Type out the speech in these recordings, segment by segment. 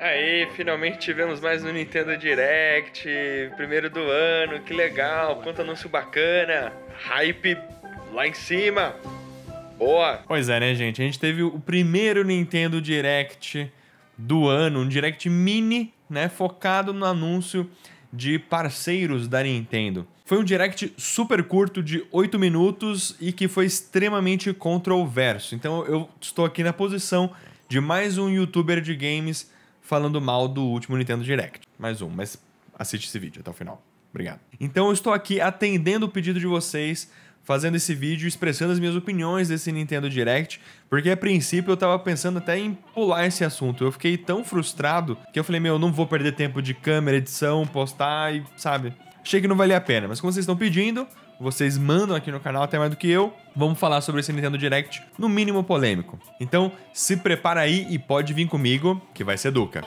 Aí, finalmente tivemos mais um Nintendo Direct, primeiro do ano, que legal, quanto anúncio bacana, hype lá em cima. Boa! Pois é, né, gente? A gente teve o primeiro Nintendo Direct do ano, um Direct mini, né, focado no anúncio de parceiros da Nintendo. Foi um direct super curto de 8 minutos e que foi extremamente controverso. Então eu estou aqui na posição de mais um youtuber de games falando mal do último Nintendo Direct. Mais um, mas assiste esse vídeo até o final. Obrigado. Então eu estou aqui atendendo o pedido de vocês, fazendo esse vídeo, expressando as minhas opiniões desse Nintendo Direct, porque a princípio eu estava pensando até em pular esse assunto. Eu fiquei tão frustrado que eu falei, meu, eu não vou perder tempo de câmera, edição, postar e, sabe? Achei que não valia a pena, mas como vocês estão pedindo, vocês mandam aqui no canal até mais do que eu. Vamos falar sobre esse Nintendo Direct, no mínimo polêmico. Então, se prepara aí e pode vir comigo, que vai ser Duca.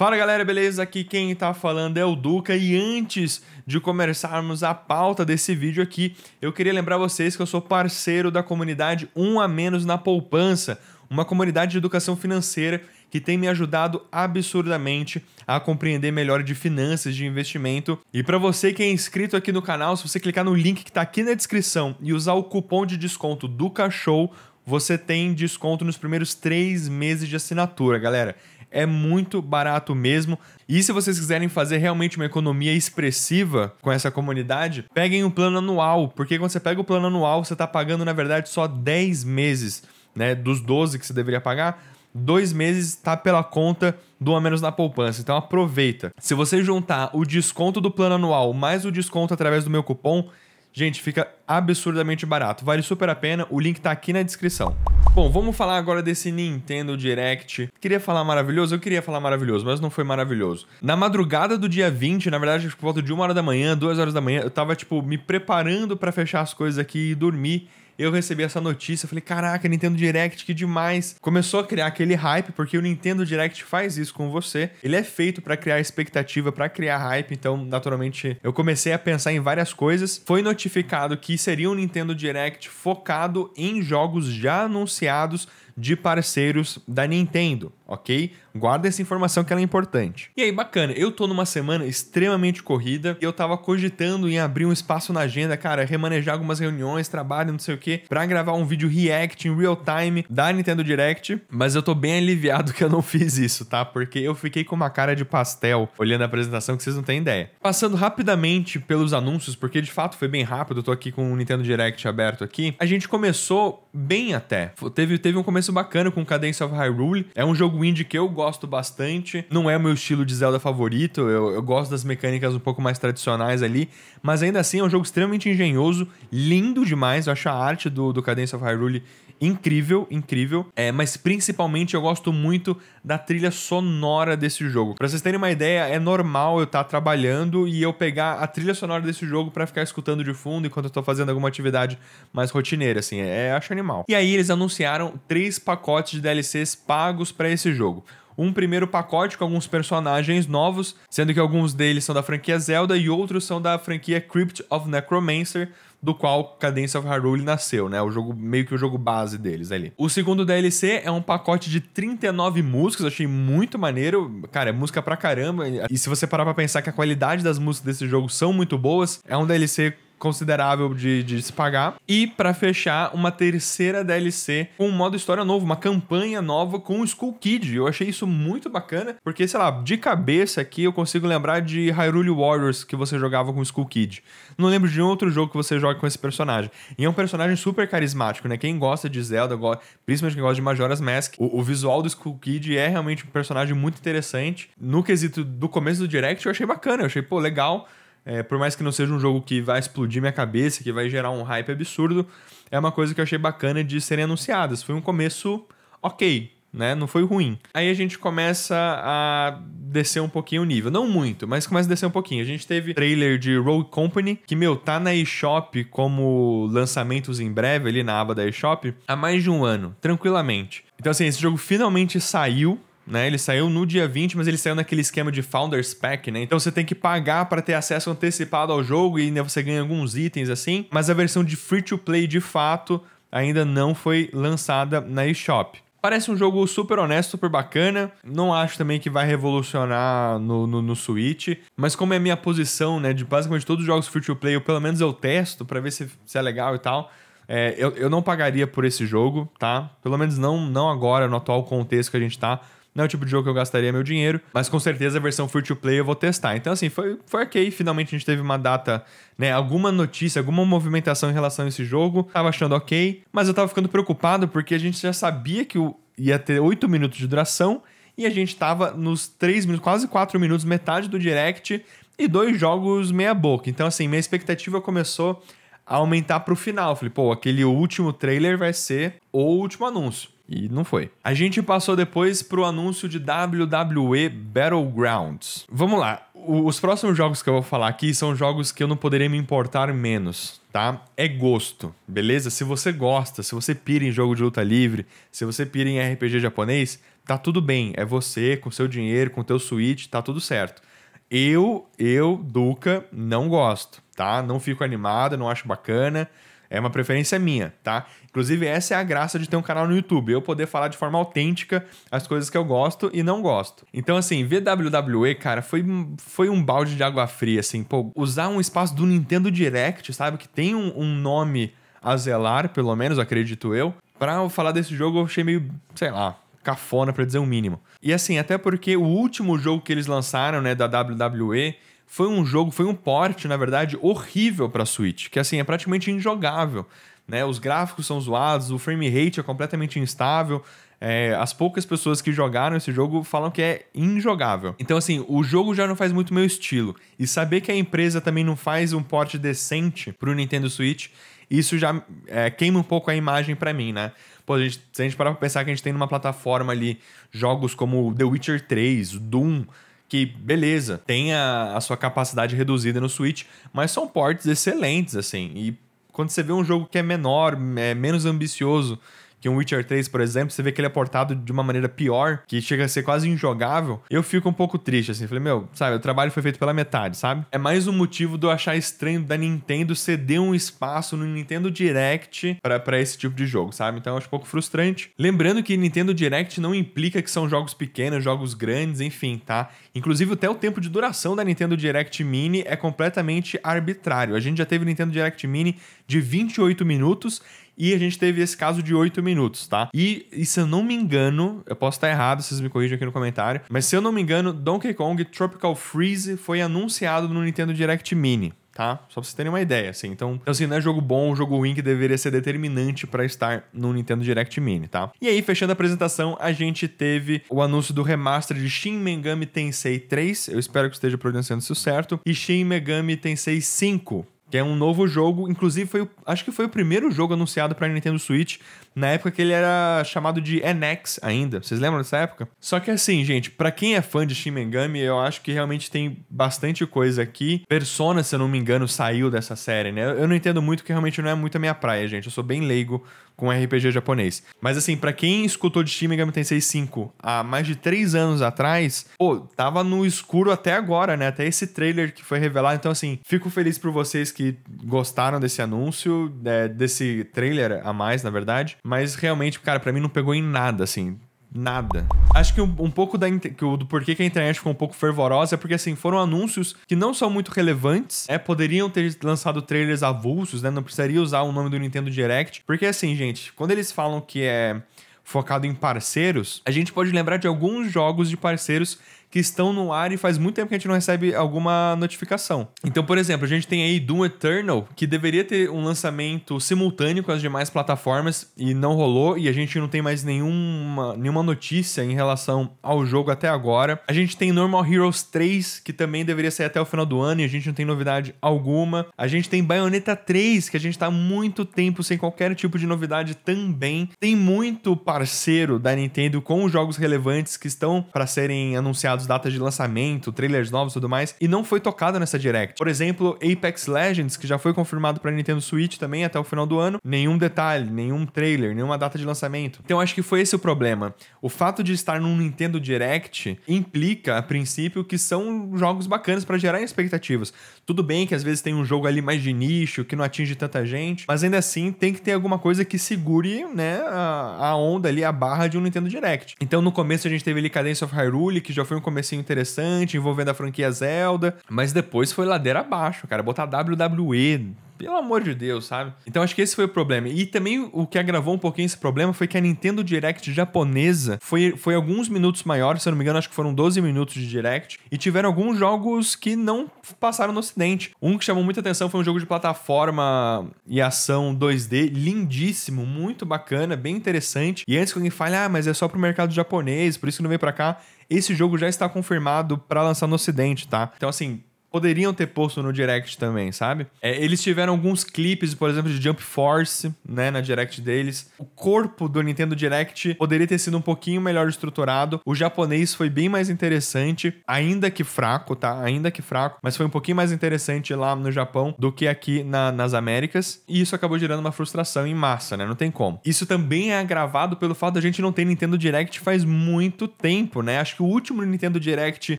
Fala galera, beleza? Aqui quem tá falando é o Duca e antes de começarmos a pauta desse vídeo aqui, eu queria lembrar vocês que eu sou parceiro da comunidade Um a Menos na Poupança, uma comunidade de educação financeira que tem me ajudado absurdamente a compreender melhor de finanças, de investimento. E para você que é inscrito aqui no canal, se você clicar no link que está aqui na descrição e usar o cupom de desconto do Cachorro, você tem desconto nos primeiros três meses de assinatura, galera é muito barato mesmo. E se vocês quiserem fazer realmente uma economia expressiva com essa comunidade, peguem o um plano anual, porque quando você pega o plano anual, você está pagando, na verdade, só 10 meses né, dos 12 que você deveria pagar dois meses está pela conta do A Menos na Poupança. Então aproveita. Se você juntar o desconto do plano anual mais o desconto através do meu cupom, gente, fica absurdamente barato. Vale super a pena. O link está aqui na descrição. Bom, vamos falar agora desse Nintendo Direct. Queria falar maravilhoso? Eu queria falar maravilhoso, mas não foi maravilhoso. Na madrugada do dia 20, na verdade, por volta de uma hora da manhã, duas horas da manhã, eu tava, tipo, me preparando para fechar as coisas aqui e dormir eu recebi essa notícia, falei, caraca, Nintendo Direct, que demais. Começou a criar aquele hype, porque o Nintendo Direct faz isso com você. Ele é feito para criar expectativa, para criar hype, então, naturalmente, eu comecei a pensar em várias coisas. Foi notificado que seria um Nintendo Direct focado em jogos já anunciados de parceiros da Nintendo, ok? Guarda essa informação que ela é importante. E aí, bacana, eu tô numa semana extremamente corrida e eu tava cogitando em abrir um espaço na agenda, cara, remanejar algumas reuniões, trabalho, não sei o que, pra gravar um vídeo react em real time da Nintendo Direct, mas eu tô bem aliviado que eu não fiz isso, tá? Porque eu fiquei com uma cara de pastel olhando a apresentação que vocês não têm ideia. Passando rapidamente pelos anúncios, porque de fato foi bem rápido, eu tô aqui com o Nintendo Direct aberto aqui, a gente começou bem até. Teve, teve um começo começo bacana com Cadence of Hyrule. É um jogo indie que eu gosto bastante. Não é o meu estilo de Zelda favorito. Eu, eu gosto das mecânicas um pouco mais tradicionais ali. Mas ainda assim é um jogo extremamente engenhoso, lindo demais. Eu acho a arte do, do Cadence of Hyrule incrível, incrível. É, mas principalmente eu gosto muito da trilha sonora desse jogo. Para vocês terem uma ideia, é normal eu estar tá trabalhando e eu pegar a trilha sonora desse jogo para ficar escutando de fundo enquanto eu tô fazendo alguma atividade mais rotineira, assim, é, é acho animal. E aí eles anunciaram três pacotes de DLCs pagos para esse jogo um primeiro pacote com alguns personagens novos, sendo que alguns deles são da franquia Zelda e outros são da franquia Crypt of Necromancer, do qual Cadence of Hyrule nasceu, né? O jogo, meio que o jogo base deles ali. O segundo DLC é um pacote de 39 músicas, achei muito maneiro. Cara, é música pra caramba. E se você parar pra pensar que a qualidade das músicas desse jogo são muito boas, é um DLC considerável de, de se pagar. E para fechar, uma terceira DLC com um modo história novo, uma campanha nova com o Skull Kid. Eu achei isso muito bacana, porque, sei lá, de cabeça aqui eu consigo lembrar de Hyrule Warriors que você jogava com o Skull Kid. Não lembro de outro jogo que você joga com esse personagem. E é um personagem super carismático, né? Quem gosta de Zelda, principalmente quem gosta de Majora's Mask, o, o visual do Skull Kid é realmente um personagem muito interessante. No quesito do começo do Direct, eu achei bacana, eu achei, pô, legal é, por mais que não seja um jogo que vai explodir minha cabeça, que vai gerar um hype absurdo, é uma coisa que eu achei bacana de serem anunciadas. Foi um começo ok, né? Não foi ruim. Aí a gente começa a descer um pouquinho o nível. Não muito, mas começa a descer um pouquinho. A gente teve trailer de Rogue Company, que, meu, tá na eShop como lançamentos em breve, ali na aba da eShop, há mais de um ano, tranquilamente. Então, assim, esse jogo finalmente saiu né? Ele saiu no dia 20, mas ele saiu naquele esquema de Founders Pack, né? Então você tem que pagar para ter acesso antecipado ao jogo e ainda você ganha alguns itens assim, mas a versão de free to play de fato ainda não foi lançada na eShop. Parece um jogo super honesto, super bacana. Não acho também que vai revolucionar no, no, no Switch. Mas como é a minha posição, né? De basicamente todos os jogos free to play, eu, pelo menos eu testo para ver se, se é legal e tal. É, eu, eu não pagaria por esse jogo, tá? Pelo menos não, não agora, no atual contexto que a gente tá. Não é o tipo de jogo que eu gastaria meu dinheiro, mas com certeza a versão free to play eu vou testar. Então, assim, foi, foi ok. Finalmente a gente teve uma data, né? Alguma notícia, alguma movimentação em relação a esse jogo. Tava achando ok, mas eu tava ficando preocupado porque a gente já sabia que ia ter 8 minutos de duração e a gente tava nos 3 minutos, quase 4 minutos, metade do direct e dois jogos meia-boca. Então, assim, minha expectativa começou a aumentar pro final. Falei, pô, aquele último trailer vai ser o último anúncio. E não foi. A gente passou depois pro anúncio de WWE Battlegrounds. Vamos lá. Os próximos jogos que eu vou falar aqui são jogos que eu não poderia me importar menos, tá? É gosto, beleza? Se você gosta, se você pira em jogo de luta livre, se você pira em RPG japonês, tá tudo bem. É você, com seu dinheiro, com teu Switch, tá tudo certo. Eu, eu, Duca, não gosto, tá? Não fico animado, não acho bacana. É uma preferência minha, tá? Inclusive, essa é a graça de ter um canal no YouTube, eu poder falar de forma autêntica as coisas que eu gosto e não gosto. Então, assim, VWWE, cara, foi, foi um balde de água fria, assim, pô, usar um espaço do Nintendo Direct, sabe? Que tem um, um nome a zelar, pelo menos, acredito eu. Pra falar desse jogo, eu achei meio, sei lá, cafona, pra dizer o um mínimo. E assim, até porque o último jogo que eles lançaram, né, da WWE, foi um jogo, foi um porte, na verdade, horrível para Switch, que assim é praticamente injogável. Né? Os gráficos são zoados, o frame rate é completamente instável. É, as poucas pessoas que jogaram esse jogo falam que é injogável. Então, assim, o jogo já não faz muito meu estilo. E saber que a empresa também não faz um porte decente pro Nintendo Switch, isso já é, queima um pouco a imagem para mim, né? Pô, a gente, se a gente parar pra pensar que a gente tem numa plataforma ali jogos como The Witcher 3, Doom, que beleza, tem a, a sua capacidade reduzida no Switch, mas são portes excelentes, assim. E quando você vê um jogo que é menor, é menos ambicioso, que um Witcher 3, por exemplo, você vê que ele é portado de uma maneira pior, que chega a ser quase injogável, eu fico um pouco triste, assim. Falei, meu, sabe, o trabalho foi feito pela metade, sabe? É mais um motivo do eu achar estranho da Nintendo ceder um espaço no Nintendo Direct para esse tipo de jogo, sabe? Então eu acho um pouco frustrante. Lembrando que Nintendo Direct não implica que são jogos pequenos, jogos grandes, enfim, tá? Inclusive, até o tempo de duração da Nintendo Direct Mini é completamente arbitrário. A gente já teve Nintendo Direct Mini de 28 minutos e a gente teve esse caso de 8 minutos, tá? E, e se eu não me engano, eu posso estar errado, vocês me corrijam aqui no comentário, mas se eu não me engano, Donkey Kong Tropical Freeze foi anunciado no Nintendo Direct Mini. Tá? Só pra vocês terem uma ideia, assim. Então, então assim, não é jogo bom, jogo ruim que deveria ser determinante para estar no Nintendo Direct Mini, tá? E aí, fechando a apresentação, a gente teve o anúncio do remaster de Shin Megami Tensei 3. Eu espero que esteja pronunciando isso certo. E Shin Megami Tensei 5 que é um novo jogo, inclusive foi, o, acho que foi o primeiro jogo anunciado para Nintendo Switch, na época que ele era chamado de NX ainda. Vocês lembram dessa época? Só que assim, gente, para quem é fã de Shin Megami, eu acho que realmente tem bastante coisa aqui. Persona, se eu não me engano, saiu dessa série, né? Eu não entendo muito que realmente não é muito a minha praia, gente. Eu sou bem leigo com RPG japonês. Mas assim, para quem escutou de Shin Megami Tensei 5 há mais de 3 anos atrás, pô, tava no escuro até agora, né? Até esse trailer que foi revelado. Então assim, fico feliz por vocês que que gostaram desse anúncio, é, desse trailer a mais, na verdade. Mas realmente, cara, para mim não pegou em nada, assim nada. Acho que um, um pouco da, que o, do porquê que a internet ficou um pouco fervorosa é porque, assim, foram anúncios que não são muito relevantes, é Poderiam ter lançado trailers avulsos, né? Não precisaria usar o nome do Nintendo Direct. Porque, assim, gente, quando eles falam que é focado em parceiros, a gente pode lembrar de alguns jogos de parceiros que estão no ar e faz muito tempo que a gente não recebe alguma notificação. Então, por exemplo, a gente tem aí Doom Eternal, que deveria ter um lançamento simultâneo com as demais plataformas e não rolou, e a gente não tem mais nenhuma, nenhuma notícia em relação ao jogo até agora. A gente tem Normal Heroes 3, que também deveria sair até o final do ano e a gente não tem novidade alguma. A gente tem Bayonetta 3, que a gente tá muito tempo sem qualquer tipo de novidade também. Tem muito parceiro da Nintendo com jogos relevantes que estão para serem anunciados anunciados datas de lançamento, trailers novos e tudo mais, e não foi tocado nessa Direct. Por exemplo, Apex Legends, que já foi confirmado para Nintendo Switch também até o final do ano, nenhum detalhe, nenhum trailer, nenhuma data de lançamento. Então acho que foi esse o problema. O fato de estar num Nintendo Direct implica, a princípio, que são jogos bacanas para gerar expectativas. Tudo bem que às vezes tem um jogo ali mais de nicho, que não atinge tanta gente, mas ainda assim tem que ter alguma coisa que segure, né, a, a onda ali, a barra de um Nintendo Direct. Então no começo a gente teve ali Cadence of Hyrule, que já foi um comecinho interessante envolvendo a franquia Zelda, mas depois foi ladeira abaixo, cara. Botar WWE, pelo amor de Deus, sabe? Então acho que esse foi o problema. E também o que agravou um pouquinho esse problema foi que a Nintendo Direct japonesa foi, foi alguns minutos maior, se eu não me engano, acho que foram 12 minutos de Direct, e tiveram alguns jogos que não passaram no ocidente. Um que chamou muita atenção foi um jogo de plataforma e ação 2D, lindíssimo, muito bacana, bem interessante. E antes que alguém fale, ah, mas é só pro mercado japonês, por isso que não veio pra cá. Esse jogo já está confirmado para lançar no Ocidente, tá? Então, assim, poderiam ter posto no Direct também, sabe? É, eles tiveram alguns clipes, por exemplo, de Jump Force, né, na Direct deles. O corpo do Nintendo Direct poderia ter sido um pouquinho melhor estruturado. O japonês foi bem mais interessante, ainda que fraco, tá? Ainda que fraco, mas foi um pouquinho mais interessante lá no Japão do que aqui na, nas Américas. E isso acabou gerando uma frustração em massa, né? Não tem como. Isso também é agravado pelo fato da gente não ter Nintendo Direct faz muito tempo, né? Acho que o último Nintendo Direct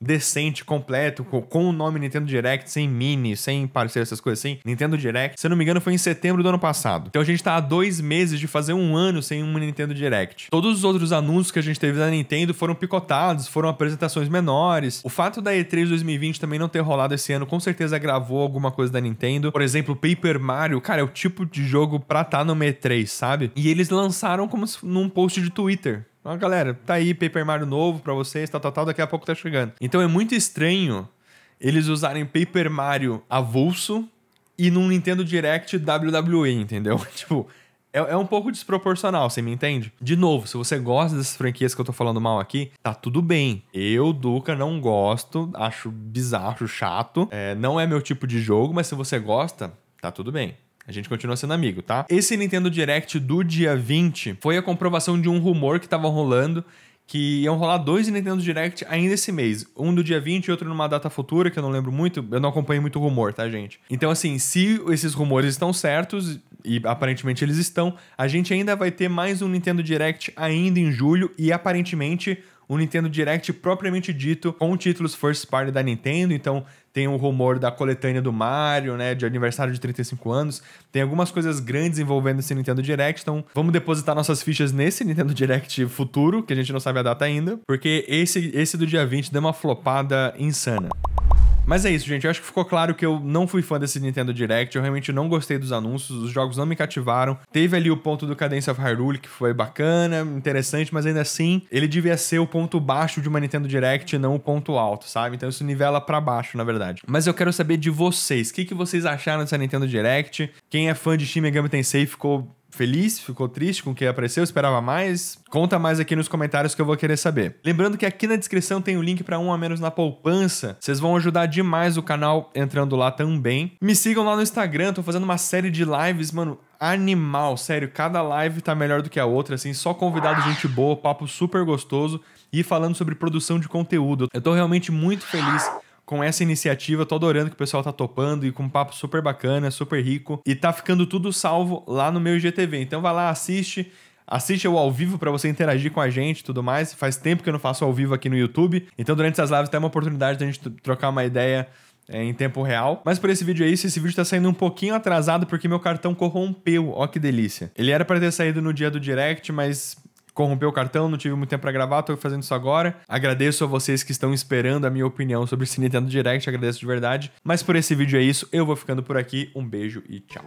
decente, completo, com, com o nome Nintendo Nintendo Direct, sem mini, sem parceiro, essas coisas assim. Nintendo Direct, se eu não me engano, foi em setembro do ano passado. Então a gente tá há dois meses de fazer um ano sem uma Nintendo Direct. Todos os outros anúncios que a gente teve da Nintendo foram picotados, foram apresentações menores. O fato da E3 2020 também não ter rolado esse ano, com certeza gravou alguma coisa da Nintendo. Por exemplo, Paper Mario, cara, é o tipo de jogo pra tá no E3, sabe? E eles lançaram como se, num post de Twitter. Ó, galera, tá aí Paper Mario novo pra vocês, tal, tal, tal, daqui a pouco tá chegando. Então é muito estranho eles usarem Paper Mario avulso e num Nintendo Direct WWE, entendeu? tipo, é, é, um pouco desproporcional, você me entende? De novo, se você gosta dessas franquias que eu tô falando mal aqui, tá tudo bem. Eu, Duca, não gosto, acho bizarro, chato. É, não é meu tipo de jogo, mas se você gosta, tá tudo bem. A gente continua sendo amigo, tá? Esse Nintendo Direct do dia 20 foi a comprovação de um rumor que tava rolando que iam rolar dois Nintendo Direct ainda esse mês. Um do dia 20 e outro numa data futura, que eu não lembro muito. Eu não acompanho muito rumor, tá, gente? Então, assim, se esses rumores estão certos, e aparentemente eles estão, a gente ainda vai ter mais um Nintendo Direct ainda em julho e aparentemente o Nintendo Direct propriamente dito, com títulos first party da Nintendo, então tem o rumor da coletânea do Mario, né, de aniversário de 35 anos, tem algumas coisas grandes envolvendo esse Nintendo Direct, então vamos depositar nossas fichas nesse Nintendo Direct futuro, que a gente não sabe a data ainda, porque esse, esse do dia 20 deu uma flopada insana. Mas é isso, gente. Eu acho que ficou claro que eu não fui fã desse Nintendo Direct. Eu realmente não gostei dos anúncios. Os jogos não me cativaram. Teve ali o ponto do Cadence of Hyrule, que foi bacana, interessante, mas ainda assim, ele devia ser o ponto baixo de uma Nintendo Direct, não o ponto alto, sabe? Então isso nivela para baixo, na verdade. Mas eu quero saber de vocês. O que, que vocês acharam dessa Nintendo Direct? Quem é fã de Shin Megami Tensei ficou feliz? Ficou triste com o que apareceu? Esperava mais? Conta mais aqui nos comentários que eu vou querer saber. Lembrando que aqui na descrição tem o um link para um a menos na poupança. Vocês vão ajudar demais o canal entrando lá também. Me sigam lá no Instagram, tô fazendo uma série de lives, mano, animal, sério, cada live tá melhor do que a outra, assim, só convidado gente boa, papo super gostoso e falando sobre produção de conteúdo. Eu tô realmente muito feliz com essa iniciativa. Tô adorando que o pessoal tá topando e com um papo super bacana, super rico. E tá ficando tudo salvo lá no meu IGTV. Então vai lá, assiste. Assiste eu ao vivo para você interagir com a gente e tudo mais. Faz tempo que eu não faço ao vivo aqui no YouTube. Então, durante essas lives, tem uma oportunidade da gente trocar uma ideia é, em tempo real. Mas por esse vídeo é isso. Esse vídeo tá saindo um pouquinho atrasado porque meu cartão corrompeu. Ó que delícia. Ele era para ter saído no dia do direct, mas corrompeu o cartão, não tive muito tempo para gravar, tô fazendo isso agora. Agradeço a vocês que estão esperando a minha opinião sobre esse Nintendo Direct, agradeço de verdade. Mas por esse vídeo é isso, eu vou ficando por aqui. Um beijo e tchau.